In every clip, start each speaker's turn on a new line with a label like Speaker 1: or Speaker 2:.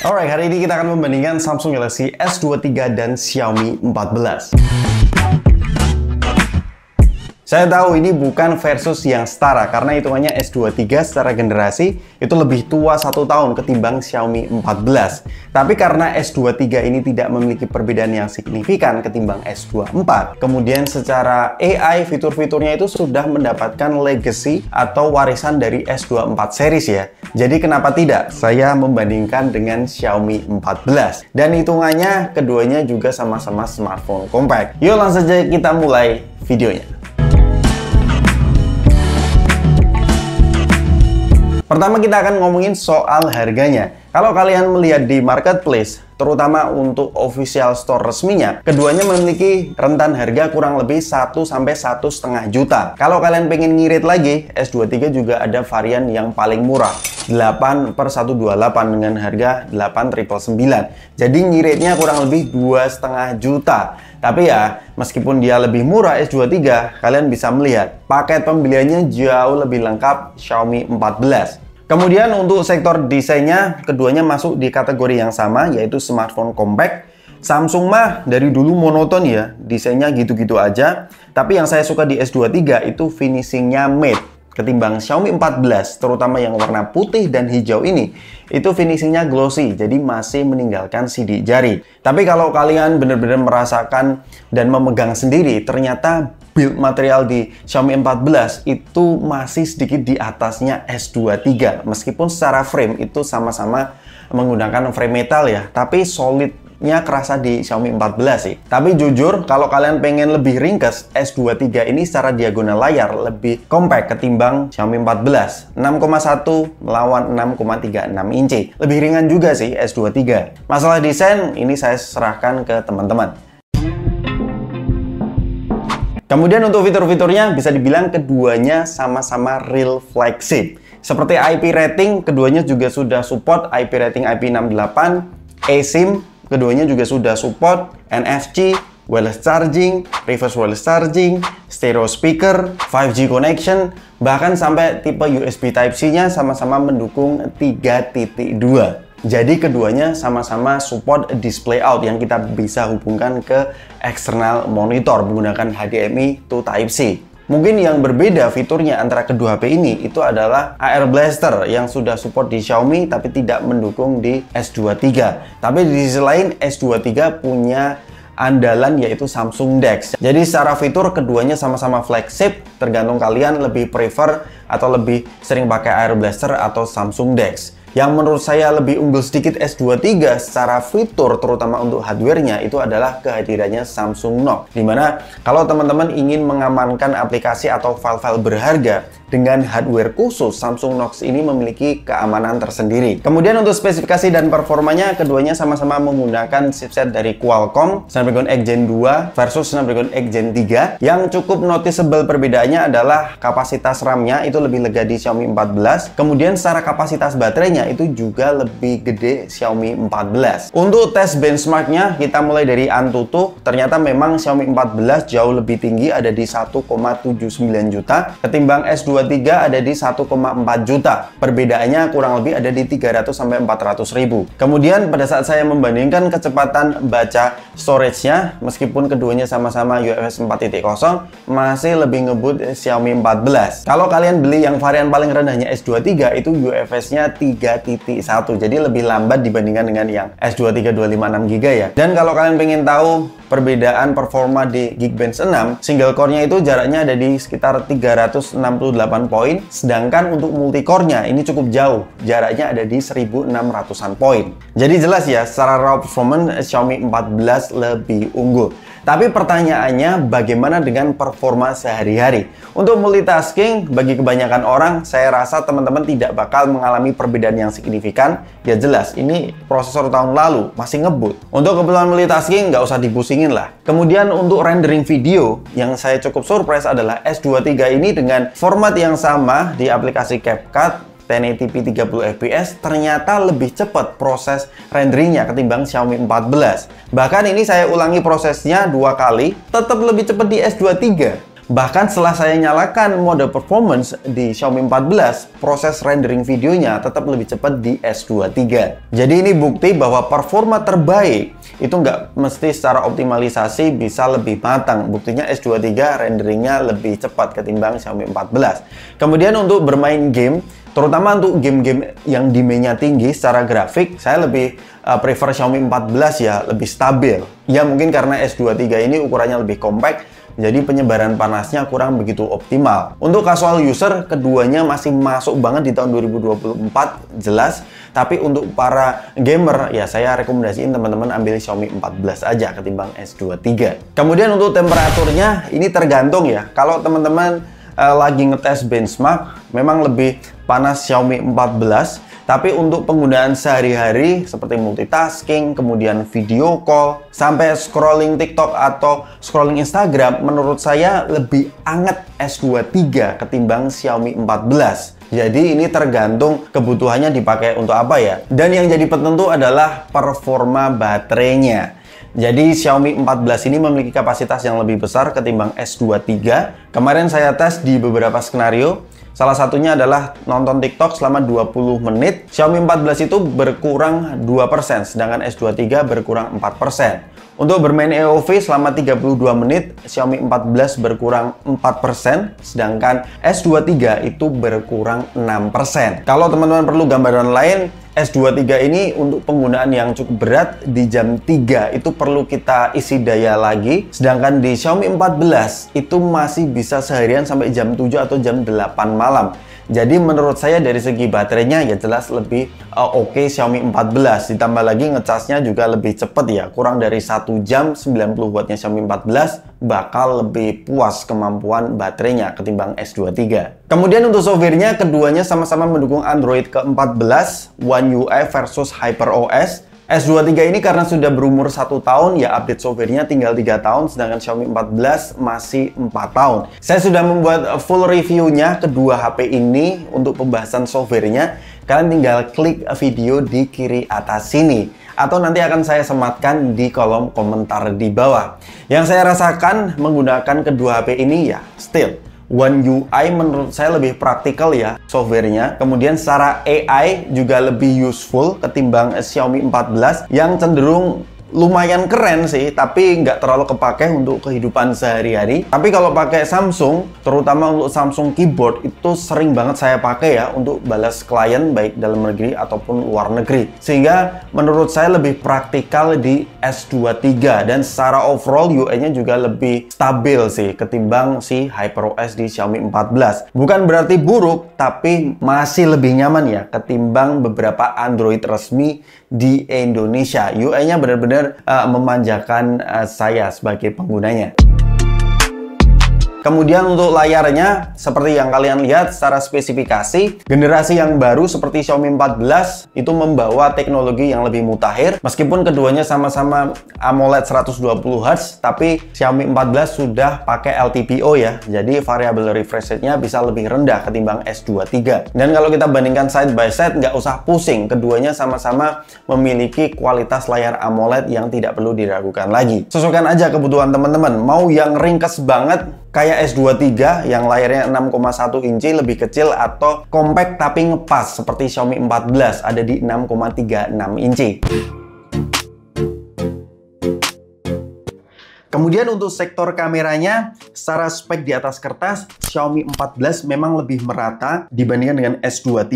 Speaker 1: Alright, hari ini kita akan membandingkan Samsung Galaxy S23 dan Xiaomi 14. Saya tahu ini bukan versus yang setara karena hitungannya S23 secara generasi itu lebih tua satu tahun ketimbang Xiaomi 14. Tapi karena S23 ini tidak memiliki perbedaan yang signifikan ketimbang S24, kemudian secara AI fitur-fiturnya itu sudah mendapatkan legacy atau warisan dari S24 series ya. Jadi kenapa tidak? Saya membandingkan dengan Xiaomi 14 dan hitungannya keduanya juga sama-sama smartphone compact. Yuk langsung saja kita mulai videonya. Pertama kita akan ngomongin soal harganya. Kalau kalian melihat di marketplace, terutama untuk official store resminya, keduanya memiliki rentan harga kurang lebih 1 sampai satu setengah juta. Kalau kalian pengen ngirit lagi, S23 juga ada varian yang paling murah, 8 per 128 dengan harga 9. Jadi ngiritnya kurang lebih dua setengah juta. Tapi ya, meskipun dia lebih murah S23, kalian bisa melihat paket pembeliannya jauh lebih lengkap Xiaomi 14. Kemudian untuk sektor desainnya, keduanya masuk di kategori yang sama, yaitu smartphone compact. Samsung mah dari dulu monoton ya, desainnya gitu-gitu aja. Tapi yang saya suka di S23 itu finishingnya matte. Ketimbang Xiaomi 14, terutama yang warna putih dan hijau ini, itu finishingnya glossy, jadi masih meninggalkan sidik jari. Tapi kalau kalian benar-benar merasakan dan memegang sendiri, ternyata build material di Xiaomi 14 itu masih sedikit di atasnya S23 meskipun secara frame itu sama-sama menggunakan frame metal ya tapi solidnya kerasa di Xiaomi 14 sih tapi jujur kalau kalian pengen lebih ringkas S23 ini secara diagonal layar lebih compact ketimbang Xiaomi 14 6,1 melawan 6,36 inci lebih ringan juga sih S23 masalah desain ini saya serahkan ke teman-teman Kemudian untuk fitur-fiturnya bisa dibilang keduanya sama-sama real flagship. Seperti IP rating, keduanya juga sudah support IP rating IP68, eSIM, keduanya juga sudah support NFC, wireless charging, reverse wireless charging, stereo speaker, 5G connection, bahkan sampai tipe USB Type-C-nya sama-sama mendukung 3.2. Jadi keduanya sama-sama support display out yang kita bisa hubungkan ke eksternal monitor menggunakan HDMI to Type-C. Mungkin yang berbeda fiturnya antara kedua HP ini itu adalah AR Blaster yang sudah support di Xiaomi tapi tidak mendukung di S23. Tapi di sisi lain S23 punya andalan yaitu Samsung DeX. Jadi secara fitur keduanya sama-sama flagship, tergantung kalian lebih prefer atau lebih sering pakai AR Blaster atau Samsung DeX. Yang menurut saya lebih unggul sedikit S23 secara fitur terutama untuk hardware itu adalah kehadirannya Samsung Knock. Dimana kalau teman-teman ingin mengamankan aplikasi atau file-file berharga, dengan hardware khusus, Samsung Knox ini memiliki keamanan tersendiri. Kemudian untuk spesifikasi dan performanya, keduanya sama-sama menggunakan chipset dari Qualcomm Snapdragon X Gen 2 versus Snapdragon X Gen 3. Yang cukup noticeable perbedaannya adalah kapasitas RAM-nya itu lebih lega di Xiaomi 14. Kemudian secara kapasitas baterainya itu juga lebih gede Xiaomi 14. Untuk tes benchmarknya, kita mulai dari Antutu. Ternyata memang Xiaomi 14 jauh lebih tinggi ada di 1,79 juta ketimbang S2 23 ada di 1,4 juta. Perbedaannya kurang lebih ada di 300 sampai 400 ribu. Kemudian pada saat saya membandingkan kecepatan baca storage-nya, meskipun keduanya sama-sama UFS 4.0, masih lebih ngebut Xiaomi 14. Kalau kalian beli yang varian paling rendahnya S23, itu UFS-nya 3.1. Jadi lebih lambat dibandingkan dengan yang S23 256GB ya. Dan kalau kalian pengen tahu perbedaan performa di Geekbench 6, single core-nya itu jaraknya ada di sekitar 368 poin, sedangkan untuk multi core nya ini cukup jauh, jaraknya ada di 1600-an poin. Jadi jelas ya, secara raw performance Xiaomi 14 lebih unggul. Tapi pertanyaannya bagaimana dengan performa sehari-hari? Untuk multitasking bagi kebanyakan orang saya rasa teman-teman tidak bakal mengalami perbedaan yang signifikan. Ya jelas ini prosesor tahun lalu masih ngebut. Untuk kebutuhan multitasking nggak usah dipusingin lah. Kemudian untuk rendering video yang saya cukup surprise adalah S23 ini dengan format yang sama di aplikasi CapCut 1080p 30 fps ternyata lebih cepat proses renderingnya ketimbang Xiaomi 14 bahkan ini saya ulangi prosesnya dua kali tetap lebih cepat di S23 Bahkan setelah saya nyalakan mode performance di Xiaomi 14, proses rendering videonya tetap lebih cepat di S23. Jadi ini bukti bahwa performa terbaik itu nggak mesti secara optimalisasi bisa lebih matang. Buktinya S23 renderingnya lebih cepat ketimbang Xiaomi 14. Kemudian untuk bermain game, terutama untuk game-game yang dimenya tinggi secara grafik, saya lebih uh, prefer Xiaomi 14 ya, lebih stabil. Ya mungkin karena S23 ini ukurannya lebih compact, jadi penyebaran panasnya kurang begitu optimal. Untuk casual user, keduanya masih masuk banget di tahun 2024, jelas. Tapi untuk para gamer, ya saya rekomendasiin teman-teman ambil Xiaomi 14 aja ketimbang S23. Kemudian untuk temperaturnya, ini tergantung ya. Kalau teman-teman uh, lagi ngetes benchmark memang lebih panas Xiaomi 14 tapi untuk penggunaan sehari-hari seperti multitasking, kemudian video call, sampai scrolling TikTok atau scrolling Instagram menurut saya lebih anget S23 ketimbang Xiaomi 14. Jadi ini tergantung kebutuhannya dipakai untuk apa ya. Dan yang jadi penentu adalah performa baterainya. Jadi Xiaomi 14 ini memiliki kapasitas yang lebih besar ketimbang S23. Kemarin saya tes di beberapa skenario, salah satunya adalah nonton TikTok selama 20 menit. Xiaomi 14 itu berkurang 2%, sedangkan S23 berkurang 4%. Untuk bermain EOV selama 32 menit, Xiaomi 14 berkurang 4%, sedangkan S23 itu berkurang 6%. Kalau teman-teman perlu gambaran lain, S23 ini untuk penggunaan yang cukup berat di jam 3 itu perlu kita isi daya lagi sedangkan di Xiaomi 14 itu masih bisa seharian sampai jam 7 atau jam 8 malam jadi menurut saya dari segi baterainya ya jelas lebih uh, oke okay, Xiaomi 14. Ditambah lagi ngecasnya juga lebih cepat ya. Kurang dari satu jam 90 wattnya Xiaomi 14 bakal lebih puas kemampuan baterainya ketimbang S23. Kemudian untuk softwarenya keduanya sama-sama mendukung Android ke-14, One UI e versus HyperOS. S23 ini karena sudah berumur satu tahun ya update softwarenya tinggal tiga tahun sedangkan Xiaomi 14 masih 4 tahun. Saya sudah membuat eh, full reviewnya kedua HP ini untuk pembahasan softwarenya. Kalian tinggal klik video di kiri atas sini atau nanti akan saya sematkan di kolom komentar di bawah. Yang saya rasakan menggunakan kedua HP ini ya still One UI menurut saya lebih praktikal ya softwarenya. Kemudian secara AI juga lebih useful ketimbang Xiaomi 14 yang cenderung lumayan keren sih, tapi nggak terlalu kepake untuk kehidupan sehari-hari. Tapi kalau pakai Samsung, terutama untuk Samsung keyboard itu sering banget saya pakai ya untuk balas klien baik dalam negeri ataupun luar negeri. Sehingga menurut saya lebih praktikal di S23 dan secara overall UI-nya juga lebih stabil sih ketimbang si HyperOS di Xiaomi 14. Bukan berarti buruk, tapi masih lebih nyaman ya ketimbang beberapa Android resmi di Indonesia. UI-nya benar-benar uh, memanjakan uh, saya sebagai penggunanya. Kemudian untuk layarnya, seperti yang kalian lihat secara spesifikasi, generasi yang baru seperti Xiaomi 14 itu membawa teknologi yang lebih mutakhir. Meskipun keduanya sama-sama AMOLED 120Hz, tapi Xiaomi 14 sudah pakai LTPO ya, jadi variable refresh rate-nya bisa lebih rendah ketimbang S23. Dan kalau kita bandingkan side by side, nggak usah pusing, keduanya sama-sama memiliki kualitas layar AMOLED yang tidak perlu diragukan lagi. Sesuaikan aja kebutuhan teman-teman, mau yang ringkas banget kayak S23 yang layarnya 6,1 inci lebih kecil atau compact tapi ngepas seperti Xiaomi 14 ada di 6,36 inci. Kemudian untuk sektor kameranya, secara spek di atas kertas, Xiaomi 14 memang lebih merata dibandingkan dengan S23.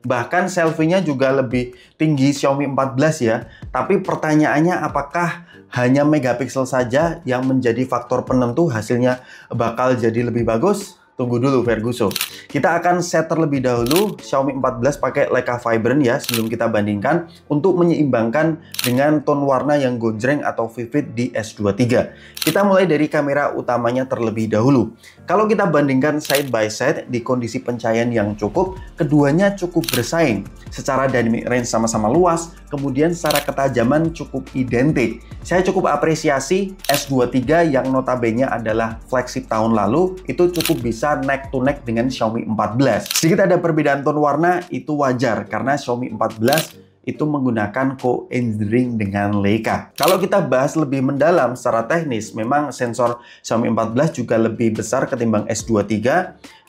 Speaker 1: Bahkan selfie-nya juga lebih tinggi Xiaomi 14 ya. Tapi pertanyaannya apakah hanya megapiksel saja yang menjadi faktor penentu hasilnya bakal jadi lebih bagus tunggu dulu Verguso. Kita akan set terlebih dahulu Xiaomi 14 pakai Leica Vibrant ya sebelum kita bandingkan untuk menyeimbangkan dengan tone warna yang gonjreng atau vivid di S23. Kita mulai dari kamera utamanya terlebih dahulu. Kalau kita bandingkan side by side di kondisi pencahayaan yang cukup, keduanya cukup bersaing. Secara dynamic range sama-sama luas, kemudian secara ketajaman cukup identik. Saya cukup apresiasi S23 yang notabene adalah flagship tahun lalu itu cukup bisa neck to neck dengan Xiaomi 14. Sedikit ada perbedaan tone warna itu wajar karena Xiaomi 14 itu menggunakan co-engineering dengan Leica. Kalau kita bahas lebih mendalam secara teknis, memang sensor Xiaomi 14 juga lebih besar ketimbang S23.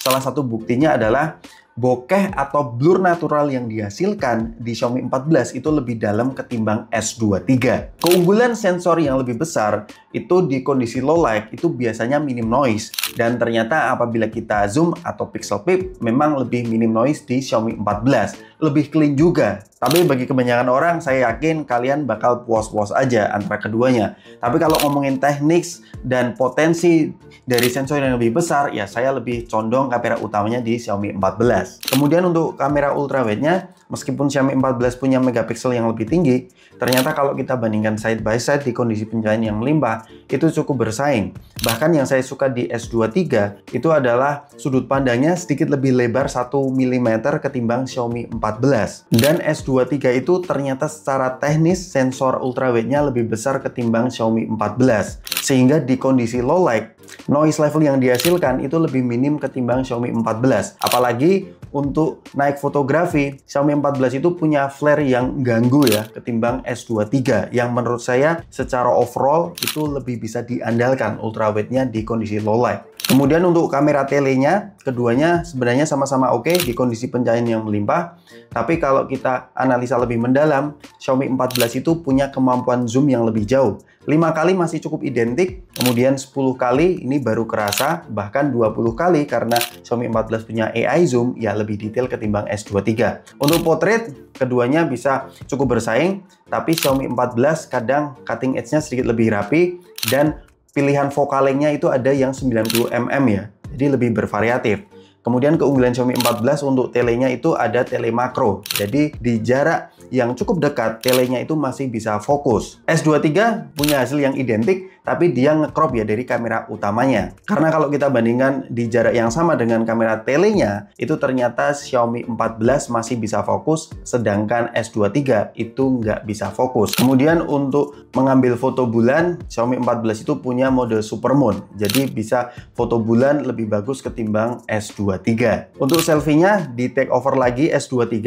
Speaker 1: Salah satu buktinya adalah bokeh atau blur natural yang dihasilkan di Xiaomi 14 itu lebih dalam ketimbang S23. Keunggulan sensor yang lebih besar itu di kondisi low light itu biasanya minim noise dan ternyata apabila kita zoom atau pixel peep memang lebih minim noise di Xiaomi 14 lebih clean juga. Tapi bagi kebanyakan orang, saya yakin kalian bakal puas-puas aja antara keduanya. Tapi kalau ngomongin teknik dan potensi dari sensor yang lebih besar, ya saya lebih condong kamera utamanya di Xiaomi 14. Kemudian untuk kamera ultrawide-nya, meskipun Xiaomi 14 punya megapiksel yang lebih tinggi, ternyata kalau kita bandingkan side by side di kondisi pencahayaan yang melimpah, itu cukup bersaing. Bahkan yang saya suka di S23 itu adalah sudut pandangnya sedikit lebih lebar 1 mm ketimbang Xiaomi 14. Dan S23 itu ternyata secara teknis sensor ultrawide-nya lebih besar ketimbang Xiaomi 14. Sehingga di kondisi low light, noise level yang dihasilkan itu lebih minim ketimbang Xiaomi 14. Apalagi untuk naik fotografi, Xiaomi 14 itu punya flare yang ganggu ya ketimbang S23 yang menurut saya secara overall itu lebih bisa diandalkan ultrawide-nya di kondisi low light. Kemudian untuk kamera telenya, keduanya sebenarnya sama-sama oke okay di kondisi pencahayaan yang melimpah. Tapi kalau kita analisa lebih mendalam, Xiaomi 14 itu punya kemampuan zoom yang lebih jauh. 5 kali masih cukup identik, kemudian 10 kali ini baru kerasa, bahkan 20 kali karena Xiaomi 14 punya AI zoom ya lebih detail ketimbang S23. Untuk potret keduanya bisa cukup bersaing, tapi Xiaomi 14 kadang cutting edge-nya sedikit lebih rapi dan pilihan nya itu ada yang 90 mm ya, jadi lebih bervariatif. Kemudian keunggulan Xiaomi 14 untuk telenya itu ada tele makro. Jadi di jarak yang cukup dekat, telenya itu masih bisa fokus. S23 punya hasil yang identik, tapi dia ngecrop ya dari kamera utamanya. Karena kalau kita bandingkan di jarak yang sama dengan kamera telenya, itu ternyata Xiaomi 14 masih bisa fokus, sedangkan S23 itu nggak bisa fokus. Kemudian untuk mengambil foto bulan, Xiaomi 14 itu punya mode supermoon, jadi bisa foto bulan lebih bagus ketimbang S23. Untuk selfie-nya di take over lagi S23,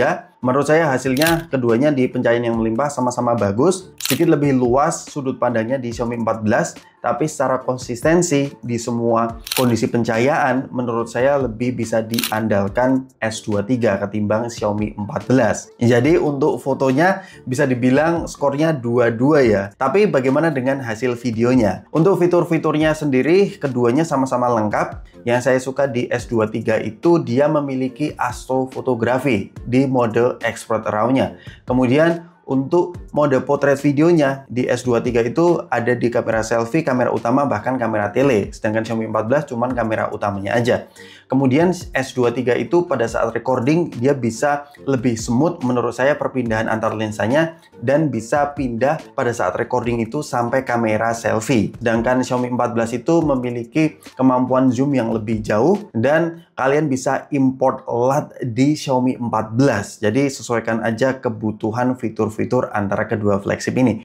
Speaker 1: Menurut saya hasilnya keduanya di pencahayaan yang melimpah sama-sama bagus, sedikit lebih luas sudut pandangnya di Xiaomi 14 tapi secara konsistensi di semua kondisi pencahayaan menurut saya lebih bisa diandalkan S23 ketimbang Xiaomi 14 jadi untuk fotonya bisa dibilang skornya 22 ya tapi bagaimana dengan hasil videonya untuk fitur-fiturnya sendiri keduanya sama-sama lengkap yang saya suka di S23 itu dia memiliki astrofotografi di mode expert around-nya kemudian untuk mode potret videonya di S23 itu ada di kamera selfie, kamera utama, bahkan kamera tele. Sedangkan Xiaomi 14 cuma kamera utamanya aja. Kemudian S23 itu pada saat recording dia bisa lebih smooth menurut saya perpindahan antar lensanya dan bisa pindah pada saat recording itu sampai kamera selfie. Sedangkan Xiaomi 14 itu memiliki kemampuan zoom yang lebih jauh dan kalian bisa import LUT di Xiaomi 14. Jadi sesuaikan aja kebutuhan fitur-fitur antara kedua flagship ini.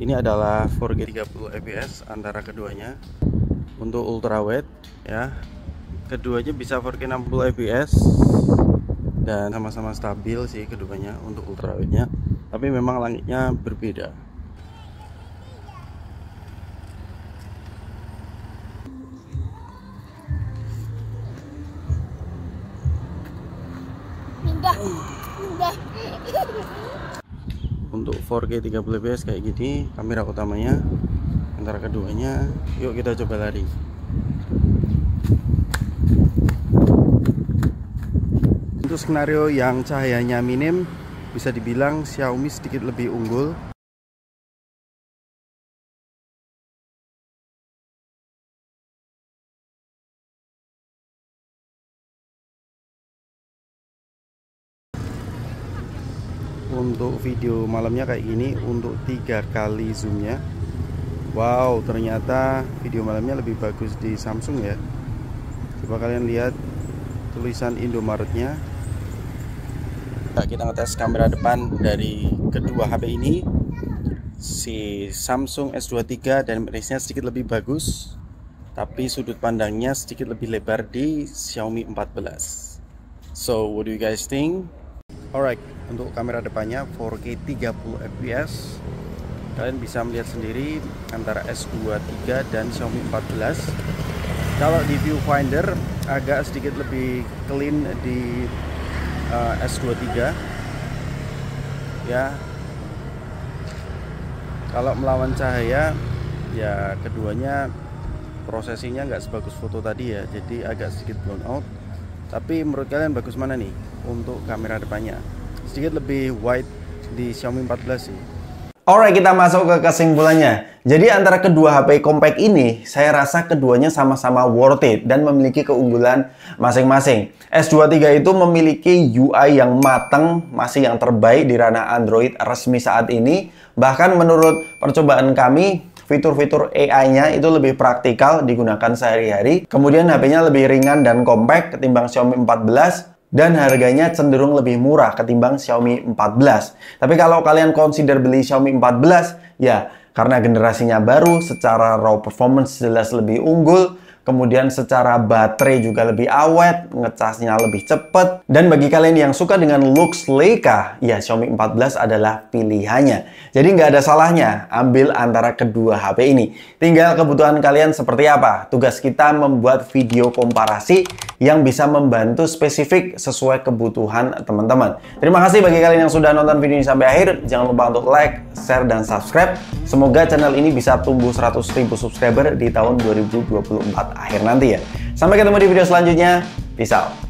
Speaker 1: Ini adalah 4G 30 fps antara keduanya. Untuk ultrawide ya, keduanya bisa 4K 60 fps dan sama-sama stabil sih keduanya untuk ultrawidenya tapi memang langitnya berbeda untuk 4K 30 fps kayak gini kamera utamanya antara keduanya yuk kita coba lari untuk skenario yang cahayanya minim bisa dibilang Xiaomi sedikit lebih unggul untuk video malamnya kayak gini untuk tiga kali zoomnya Wow ternyata video malamnya lebih bagus di Samsung ya coba kalian lihat tulisan Indomaretnya minta kita ngetes kamera depan dari kedua HP ini si Samsung S23 dan range sedikit lebih bagus tapi sudut pandangnya sedikit lebih lebar di Xiaomi 14 so what do you guys think alright untuk kamera depannya 4K 30 fps kalian bisa melihat sendiri antara S23 dan Xiaomi 14 kalau di viewfinder agak sedikit lebih clean di uh, eh, S23 ya kalau melawan cahaya ya keduanya prosesinya nggak sebagus foto tadi ya jadi agak sedikit blown out tapi menurut kalian bagus mana nih untuk kamera depannya sedikit lebih wide di Xiaomi 14 sih Alright, kita masuk ke kesimpulannya. Jadi antara kedua HP compact ini, saya rasa keduanya sama-sama worth it dan memiliki keunggulan masing-masing. S23 itu memiliki UI yang matang, masih yang terbaik di ranah Android resmi saat ini. Bahkan menurut percobaan kami, fitur-fitur AI-nya itu lebih praktikal digunakan sehari-hari. Kemudian HP-nya lebih ringan dan compact ketimbang Xiaomi 14 dan harganya cenderung lebih murah ketimbang Xiaomi 14. Tapi kalau kalian consider beli Xiaomi 14, ya karena generasinya baru, secara raw performance jelas lebih unggul, kemudian secara baterai juga lebih awet, ngecasnya lebih cepat. Dan bagi kalian yang suka dengan looks Leica, ya Xiaomi 14 adalah pilihannya. Jadi nggak ada salahnya ambil antara kedua HP ini. Tinggal kebutuhan kalian seperti apa. Tugas kita membuat video komparasi yang bisa membantu spesifik sesuai kebutuhan teman-teman. Terima kasih bagi kalian yang sudah nonton video ini sampai akhir. Jangan lupa untuk like, share, dan subscribe. Semoga channel ini bisa tumbuh 100.000 subscriber di tahun 2024 akhir nanti ya. Sampai ketemu di video selanjutnya. Peace out.